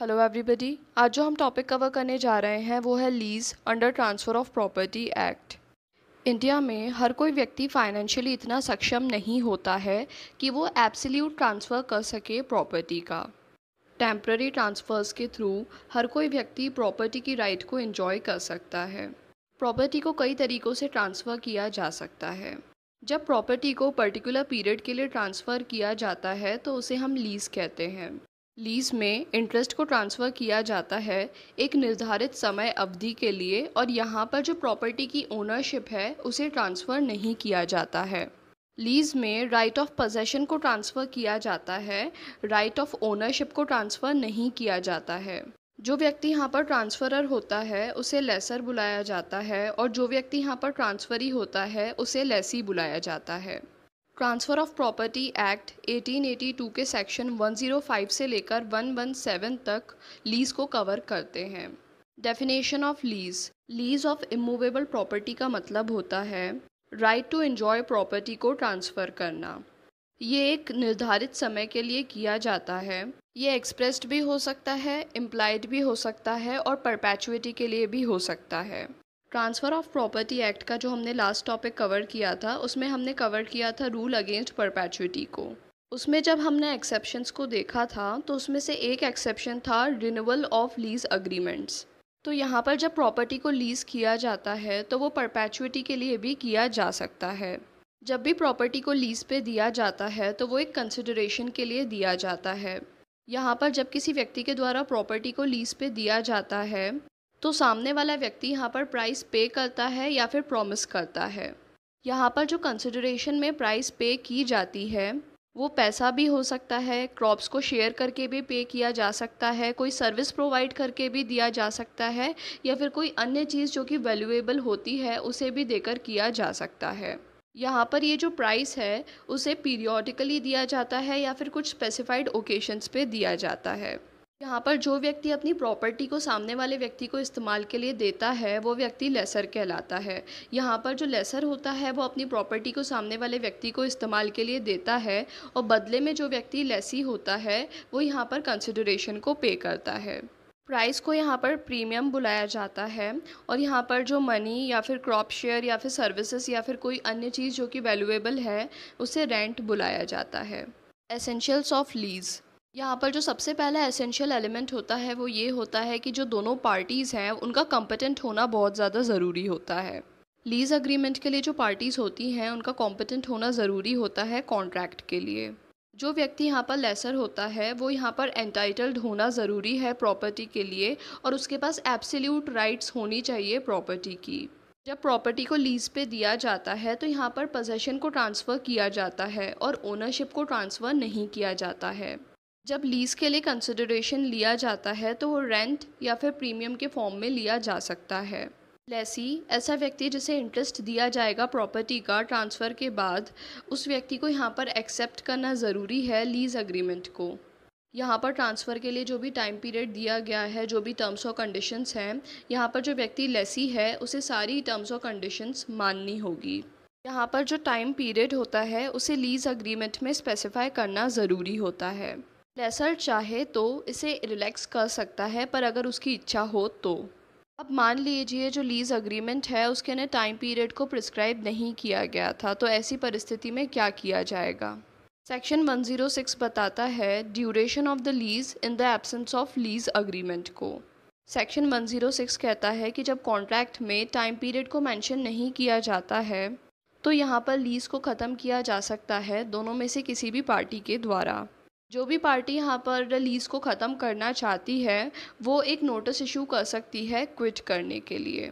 Hello everybody आज जो हम टॉपिक कवर करने जा रहे हैं वो है lease under transfer of property act India में हर कोई व्यक्ति फाइनेंशियली इतना सक्षम नहीं होता है कि वो एब्सोल्यूट ट्रांसफ़र कर सके प्रॉपर्टी का टेम्प्ररी ट्रांसफ़र्स के थ्रू हर कोई व्यक्ति प्रॉपर्टी की राइट को इन्जॉय कर सकता है प्रॉपर्टी को कई तरीक़ों से ट्रांसफ़र किया जा सकता है जब प्रॉपर्टी को पर्टिकुलर पीरियड के लिए ट्रांसफ़र किया जाता है तो उसे हम लीज़ कहते हैं लीज में इंटरेस्ट को ट्रांसफ़र किया जाता है एक निर्धारित समय अवधि के लिए और यहाँ पर जो प्रॉपर्टी की ओनरशिप है उसे ट्रांसफ़र नहीं किया जाता है लीज में राइट ऑफ पोजेशन को ट्रांसफ़र किया जाता है राइट ऑफ ओनरशिप को ट्रांसफ़र नहीं किया जाता है जो व्यक्ति यहाँ पर ट्रांसफरर होता है उसे लेसर बुलाया जाता है और जो व्यक्ति यहाँ पर ट्रांसफरी होता है उसे लेसी बुलाया जाता है ट्रांसफ़र ऑफ प्रॉपर्टी एक्ट 1882 के सेक्शन 105 से लेकर 117 तक लीज़ को कवर करते हैं definition of lease lease of immovable property का मतलब होता है राइट टू इन्जॉय प्रॉपर्टी को ट्रांसफ़र करना ये एक निर्धारित समय के लिए किया जाता है ये एक्सप्रेस्ड भी हो सकता है इम्प्लाइड भी हो सकता है और परपैचुएटी के लिए भी हो सकता है ट्रांसफ़र ऑफ प्रॉपर्टी एक्ट का जो हमने लास्ट टॉपिक कवर किया था उसमें हमने कवर किया था रूल अगेंस्ट परपैचुटी को उसमें जब हमने एक्सेप्शंस को देखा था तो उसमें से एक एक्सेप्शन था रिनूअल ऑफ लीज अग्रीमेंट्स तो यहाँ पर जब प्रॉपर्टी को लीज़ किया जाता है तो वो परपैचुटी के लिए भी किया जा सकता है जब भी प्रॉपर्टी को लीज़ पे दिया जाता है तो वो एक कंसिडरेशन के लिए दिया जाता है यहाँ पर जब किसी व्यक्ति के द्वारा प्रॉपर्टी को लीज़ पे दिया जाता है तो सामने वाला व्यक्ति यहाँ पर प्राइस पे करता है या फिर प्रॉमिस करता है यहाँ पर जो कंसिडरेशन में प्राइस पे की जाती है वो पैसा भी हो सकता है क्रॉप्स को शेयर करके भी पे किया जा सकता है कोई सर्विस प्रोवाइड करके भी दिया जा सकता है या फिर कोई अन्य चीज़ जो कि वैल्यूएबल होती है उसे भी देकर किया जा सकता है यहाँ पर ये जो प्राइस है उसे पीरियोडिकली दिया जाता है या फिर कुछ स्पेसिफाइड ओकेशंस पे दिया जाता है यहाँ पर जो व्यक्ति अपनी प्रॉपर्टी को सामने वाले व्यक्ति को इस्तेमाल के लिए देता है वो व्यक्ति लेसर कहलाता है यहाँ पर जो लेसर होता है वो अपनी प्रॉपर्टी को सामने वाले व्यक्ति को इस्तेमाल के लिए देता है और बदले में जो व्यक्ति लेसी होता है वो यहाँ पर कंसिडरेशन को पे करता है प्राइस को यहाँ पर प्रीमियम बुलाया जाता है और यहाँ पर जो मनी या फिर क्रॉप शेयर या फिर सर्विसेज या फिर कोई अन्य चीज़ जो कि वैल्यूएबल है उसे रेंट बुलाया जाता है एसेंशियल्स ऑफ लीज़ यहाँ पर जो सबसे पहला एसेंशियल एलिमेंट होता है वो ये होता है कि जो दोनों पार्टीज़ हैं उनका कॉम्पिटेंट होना बहुत ज़्यादा ज़रूरी होता है लीज़ अग्रीमेंट के लिए जो पार्टीज़ होती हैं उनका कॉम्पिटेंट होना ज़रूरी होता है कॉन्ट्रैक्ट के लिए जो व्यक्ति यहाँ पर लेसर होता है वो यहाँ पर एंटाइटल्ड होना ज़रूरी है प्रॉपर्टी के लिए और उसके पास एब्सोल्यूट राइट्स होनी चाहिए प्रॉपर्टी की जब प्रॉपर्टी को लीज़ पे दिया जाता है तो यहाँ पर पोजेशन को ट्रांसफ़र किया जाता है और ओनरशिप को ट्रांसफ़र नहीं किया जाता है जब लीज़ के लिए कंसिडरेशन लिया जाता है तो वो रेंट या फिर प्रीमियम के फॉर्म में लिया जा सकता है लेसी ऐसा व्यक्ति जिसे इंटरेस्ट दिया जाएगा प्रॉपर्टी का ट्रांसफ़र के बाद उस व्यक्ति को यहाँ पर एक्सेप्ट करना ज़रूरी है लीज़ अग्रीमेंट को यहाँ पर ट्रांसफ़र के लिए जो भी टाइम पीरियड दिया गया है जो भी टर्म्स और कंडीशंस हैं यहाँ पर जो व्यक्ति लेसी है उसे सारी टर्म्स और कंडीशंस माननी होगी यहाँ पर जो टाइम पीरियड होता है उसे लीज़ अग्रीमेंट में स्पेसिफाई करना ज़रूरी होता है लेसर चाहे तो इसे रिलैक्स कर सकता है पर अगर उसकी इच्छा हो तो अब मान लीजिए जो लीज़ अग्रीमेंट है उसके अंदर टाइम पीरियड को प्रिस्क्राइब नहीं किया गया था तो ऐसी परिस्थिति में क्या किया जाएगा सेक्शन 106 बताता है duration of the lease in the absence of lease agreement को सेक्शन 106 कहता है कि जब कॉन्ट्रैक्ट में टाइम पीरियड को मेंशन नहीं किया जाता है तो यहाँ पर लीज़ को ख़त्म किया जा सकता है दोनों में से किसी भी पार्टी के द्वारा जो भी पार्टी यहाँ पर लीज़ को ख़त्म करना चाहती है वो एक नोटिस इशू कर सकती है क्विट करने के लिए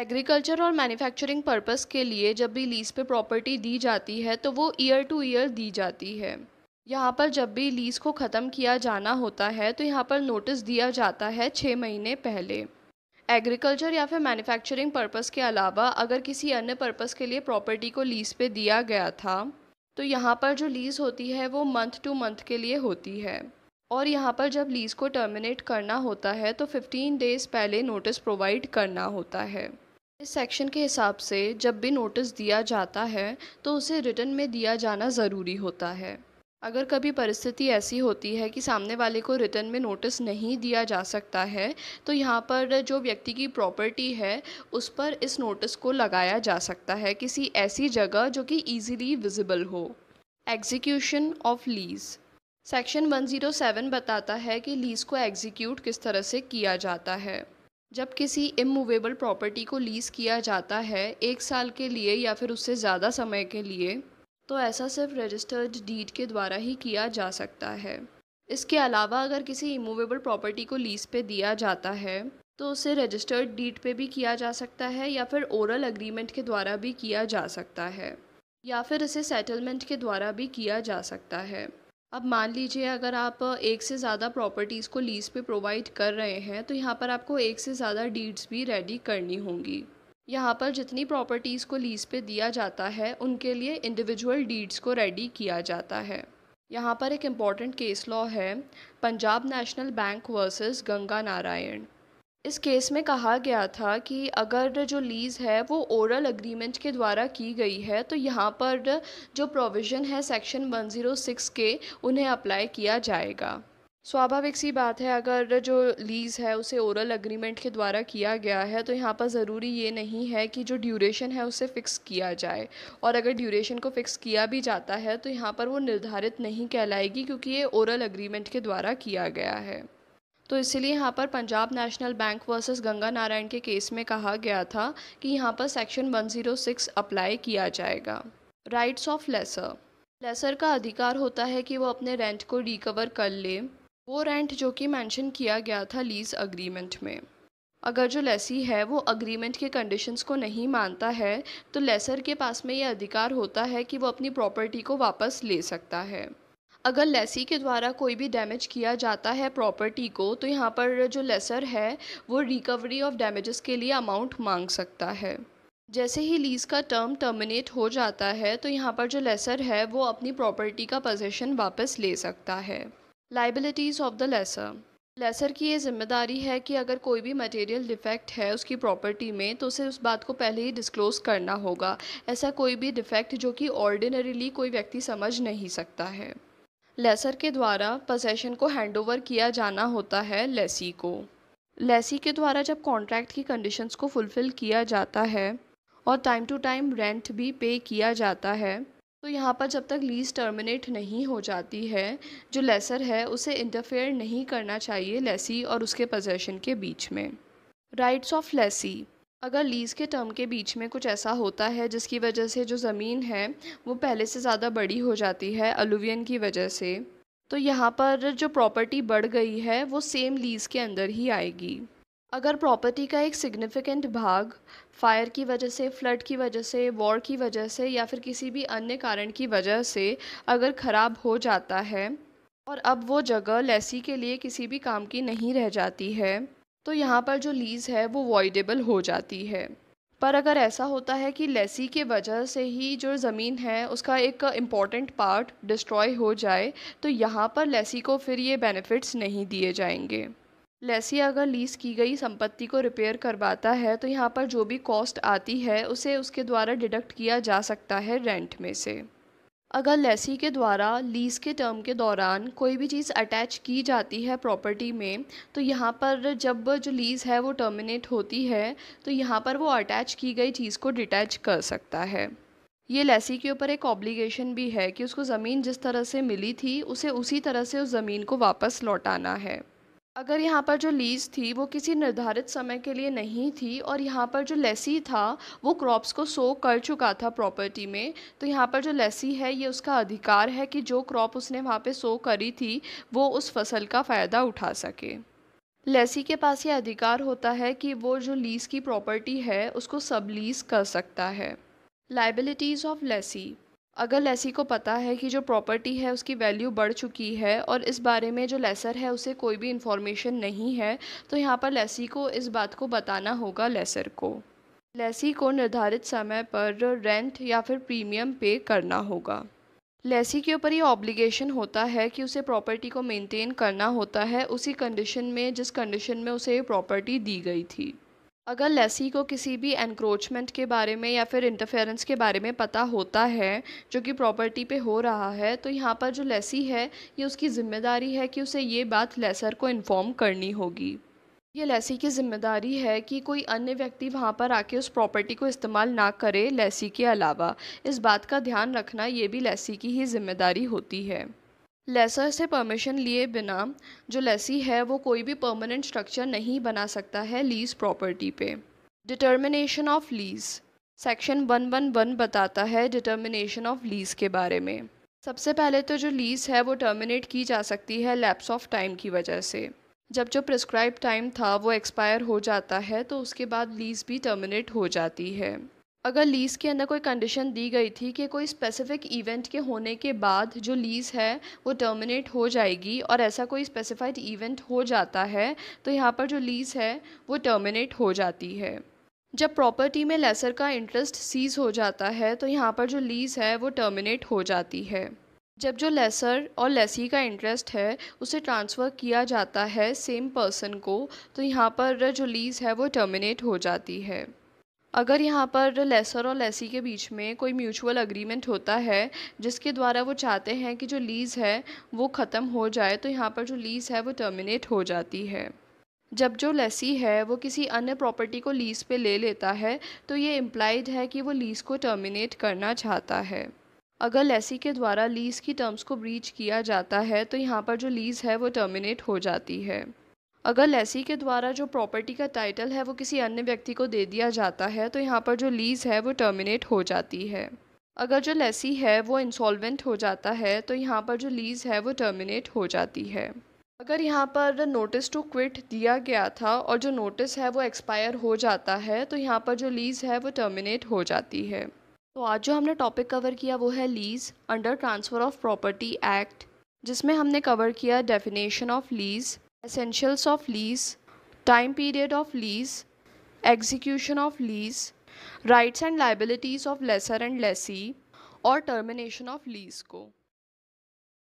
एग्रीकल्चर और मैन्युफैक्चरिंग पर्पस के लिए जब भी लीज़ पे प्रॉपर्टी दी जाती है तो वो ईयर टू ईयर दी जाती है यहाँ पर जब भी लीज़ को ख़त्म किया जाना होता है तो यहाँ पर नोटिस दिया जाता है छः महीने पहले एग्रीकल्चर या फिर मैन्युफैक्चरिंग पर्पस के अलावा अगर किसी अन्य पर्पस के लिए प्रॉपर्टी को लीज़ पे दिया गया था तो यहाँ पर जो लीज़ होती है वो मंथ टू मंथ के लिए होती है और यहाँ पर जब लीज़ को टर्मिनेट करना होता है तो 15 डेज़ पहले नोटिस प्रोवाइड करना होता है इस सेक्शन के हिसाब से जब भी नोटिस दिया जाता है तो उसे रिटर्न में दिया जाना ज़रूरी होता है अगर कभी परिस्थिति ऐसी होती है कि सामने वाले को रिटर्न में नोटिस नहीं दिया जा सकता है तो यहाँ पर जो व्यक्ति की प्रॉपर्टी है उस पर इस नोटिस को लगाया जा सकता है किसी ऐसी जगह जो कि ईजिली विजिबल हो एग्जीक्यूशन ऑफ लीज़ सेक्शन 107 बताता है कि लीज़ को एग्जीक्यूट किस तरह से किया जाता है जब किसी इमूवेबल प्रॉपर्टी को लीज़ किया जाता है एक साल के लिए या फिर उससे ज़्यादा समय के लिए तो ऐसा सिर्फ रजिस्टर्ड डीड के द्वारा ही किया जा सकता है इसके अलावा अगर किसी इमूवेबल प्रॉपर्टी को लीज पे दिया जाता है तो उसे रजिस्टर्ड डीड पे भी किया जा सकता है या फिर ओरल अग्रीमेंट के द्वारा भी किया जा सकता है या फिर इसे सेटलमेंट के द्वारा भी किया जा सकता है अब मान लीजिए अगर आप एक से ज़्यादा प्रॉपर्टीज़ को लीज़ पे प्रोवाइड कर रहे हैं तो यहाँ पर आपको एक से ज़्यादा डीड्स भी रेडी करनी होंगी यहाँ पर जितनी प्रॉपर्टीज़ को लीज़ पे दिया जाता है उनके लिए इंडिविजुअल डीड्स को रेडी किया जाता है यहाँ पर एक इम्पॉर्टेंट केस लॉ है Punjab national bank versus Ganga Narayan इस केस में कहा गया था कि अगर जो लीज़ है वो ओरल अग्रीमेंट के द्वारा की गई है तो यहाँ पर जो प्रोविज़न है सेक्शन 106 के उन्हें अप्लाई किया जाएगा स्वाभाविक सी बात है अगर जो लीज़ है उसे ओरल अग्रीमेंट के द्वारा किया गया है तो यहाँ पर ज़रूरी ये नहीं है कि जो ड्यूरेशन है उसे फ़िक्स किया जाए और अगर ड्यूरेशन को फ़िक्स किया भी जाता है तो यहाँ पर वो निर्धारित नहीं कहलाएगी क्योंकि ये ओरल अग्रीमेंट के द्वारा किया गया है तो इसलिए यहाँ पर Punjab national bank versus Ganga Narayan के केस में कहा गया था कि यहाँ पर सेक्शन 106 अप्लाई किया जाएगा राइट्स ऑफ लेसर लेसर का अधिकार होता है कि वो अपने रेंट को रिकवर कर ले वो रेंट जो कि मेंशन किया गया था लीज़ अग्रीमेंट में अगर जो लेसी है वो अग्रीमेंट के कंडीशंस को नहीं मानता है तो लेसर के पास में ये अधिकार होता है कि वो अपनी प्रॉपर्टी को वापस ले सकता है अगर लेसी के द्वारा कोई भी डैमेज किया जाता है प्रॉपर्टी को तो यहाँ पर जो लेसर है वो रिकवरी ऑफ डैमेजेस के लिए अमाउंट मांग सकता है जैसे ही लीज़ का टर्म टर्मिनेट हो जाता है तो यहाँ पर जो लेसर है वो अपनी प्रॉपर्टी का पोजेशन वापस ले सकता है liabilities of the lessor lessor की ये जिम्मेदारी है कि अगर कोई भी मटेरियल डिफेक्ट है उसकी प्रॉपर्टी में तो उसे उस बात को पहले ही डिस्क्लोज करना होगा ऐसा कोई भी डिफेक्ट जो कि ऑर्डिनरीली कोई व्यक्ति समझ नहीं सकता है लेसर के द्वारा पोजेशन को हैंडओवर किया जाना होता है लेसी को लेसी के द्वारा जब कॉन्ट्रैक्ट की कंडीशंस को फुलफ़िल किया जाता है और टाइम टू टाइम रेंट भी पे किया जाता है तो यहाँ पर जब तक लीज़ टर्मिनेट नहीं हो जाती है जो लेसर है उसे इंटरफेयर नहीं करना चाहिए लेसी और उसके पोजेशन के बीच में राइट्स ऑफ लेसी अगर लीज़ के टर्म के बीच में कुछ ऐसा होता है जिसकी वजह से जो ज़मीन है वो पहले से ज़्यादा बड़ी हो जाती है अलूवियन की वजह से तो यहाँ पर जो प्रॉपर्टी बढ़ गई है वो सेम लीज़ के अंदर ही आएगी अगर प्रॉपर्टी का एक सिग्निफिकेंट भाग फायर की वजह से फ्लड की वजह से वॉर की वजह से या फिर किसी भी अन्य कारण की वजह से अगर ख़राब हो जाता है और अब वो जगह लेसी के लिए किसी भी काम की नहीं रह जाती है तो यहाँ पर जो लीज़ है वो वॉइडेबल हो जाती है पर अगर ऐसा होता है कि लेसी के वजह से ही जो ज़मीन है उसका एक इम्पॉर्टेंट पार्ट डिस्ट्रॉय हो जाए तो यहाँ पर लेसी को फिर ये बेनिफिट्स नहीं दिए जाएंगे लेसी अगर लीज़ की गई संपत्ति को रिपेयर करवाता है तो यहाँ पर जो भी कॉस्ट आती है उसे उसके द्वारा डिडक्ट किया जा सकता है रेंट में से अगर लेसी के द्वारा लीज़ के टर्म के दौरान कोई भी चीज़ अटैच की जाती है प्रॉपर्टी में तो यहाँ पर जब जो लीज़ है वो टर्मिनेट होती है तो यहाँ पर वो अटैच की गई चीज़ को डिटैच कर सकता है ये लेसी के ऊपर एक ऑब्लिगेशन भी है कि उसको ज़मीन जिस तरह से मिली थी उसे उसी तरह से उस ज़मीन को वापस लौटाना है अगर यहाँ पर जो लीज़ थी वो किसी निर्धारित समय के लिए नहीं थी और यहाँ पर जो लेसी था वो क्रॉप्स को सो कर चुका था प्रॉपर्टी में तो यहाँ पर जो लेसी है ये उसका अधिकार है कि जो क्रॉप उसने वहाँ पे सो करी थी वो उस फसल का फ़ायदा उठा सके लेसी के पास ये अधिकार होता है कि वो जो लीज़ की प्रॉपर्टी है उसको सब लीज़ कर सकता है लाइबिलिटीज़ ऑफ लेसी अगर लेसी को पता है कि जो प्रॉपर्टी है उसकी वैल्यू बढ़ चुकी है और इस बारे में जो लेसर है उसे कोई भी इन्फॉर्मेशन नहीं है तो यहाँ पर लेसी को इस बात को बताना होगा लेसर को लेसी को निर्धारित समय पर रेंट या फिर प्रीमियम पे करना होगा लेसी के ऊपर ये ऑब्लिगेशन होता है कि उसे प्रॉपर्टी को मेंटेन करना होता है उसी कंडीशन में जिस कंडीशन में उसे ये प्रॉपर्टी दी गई थी अगर लेसी को किसी भी एनक्रोचमेंट के बारे में या फिर इंटरफेरेंस के बारे में पता होता है जो कि प्रॉपर्टी पे हो रहा है तो यहाँ पर जो लेसी है ये उसकी ज़िम्मेदारी है कि उसे ये बात लेसर को इन्फॉर्म करनी होगी ये लेसी की जिम्मेदारी है कि कोई अन्य व्यक्ति वहाँ पर आके उस प्रॉपर्टी को इस्तेमाल ना करे लेसी के अलावा इस बात का ध्यान रखना ये भी लेसी की ही जिम्मेदारी होती है लेसर से परमिशन लिए बिना जो लेसी है वो कोई भी परमानेंट स्ट्रक्चर नहीं बना सकता है लीज़ प्रॉपर्टी पे determination of lease section one one one बताता है डिटर्मिनेशन ऑफ लीज़ के बारे में सबसे पहले तो जो लीज़ है वो टर्मिनेट की जा सकती है लैप्स ऑफ टाइम की वजह से जब जो प्रिस्क्राइब टाइम था वो एक्सपायर हो जाता है तो उसके बाद लीज़ भी टर्मिनेट हो जाती है अगर लीज़ के अंदर कोई कंडीशन दी गई थी कि कोई स्पेसिफ़िक इवेंट के होने के बाद जो लीज़ है वो टर्मिनेट हो जाएगी और ऐसा कोई स्पेसिफाइड इवेंट हो जाता है तो यहाँ पर जो लीज़ है वो टर्मिनेट हो जाती है जब प्रॉपर्टी में लेसर का इंटरेस्ट सीज़ हो जाता है तो यहाँ पर जो लीज़ है वो टर्मिनेट हो जाती है जब जो लेसर और लेसी का इंटरेस्ट है उसे ट्रांसफ़र किया जाता है सेम पर्सन को तो यहाँ पर जो लीज़ है वो टर्मिनेट हो जाती है अगर यहाँ पर लेसर और लेसी के बीच में कोई म्यूचुअल अग्रीमेंट होता है जिसके द्वारा वो चाहते हैं कि जो लीज़ है वो ख़त्म हो जाए तो यहाँ पर जो लीज़ है वो टर्मिनेट हो जाती है जब जो लेसी है वो किसी अन्य प्रॉपर्टी को लीज़ पे ले लेता है तो ये इम्प्लाइड है कि वो लीज़ को टर्मिनेट करना चाहता है अगर लेसी के द्वारा लीज़ की टर्म्स को ब्रीच किया जाता है तो यहाँ पर जो लीज़ है वो टर्मिनेट हो जाती है अगर लेसी के द्वारा जो प्रॉपर्टी का टाइटल है वो किसी अन्य व्यक्ति को दे दिया जाता है तो यहाँ पर जो लीज़ है वो टर्मिनेट हो जाती है अगर जो लेसी है वो इंसॉल्वेंट हो जाता है तो यहाँ पर जो लीज़ है वो टर्मिनेट हो जाती है अगर यहाँ पर नोटिस टू क्विट दिया गया था और जो नोटिस है वो एक्सपायर हो जाता है तो यहाँ पर जो लीज़ है वो टर्मिनेट हो जाती है तो आज जो हमने टॉपिक कवर किया वो है lease under transfer of property act जिसमें हमने कवर किया definition of lease essentials of lease, time period of lease, execution of lease, rights and liabilities of lesser and lessee, or termination of lease.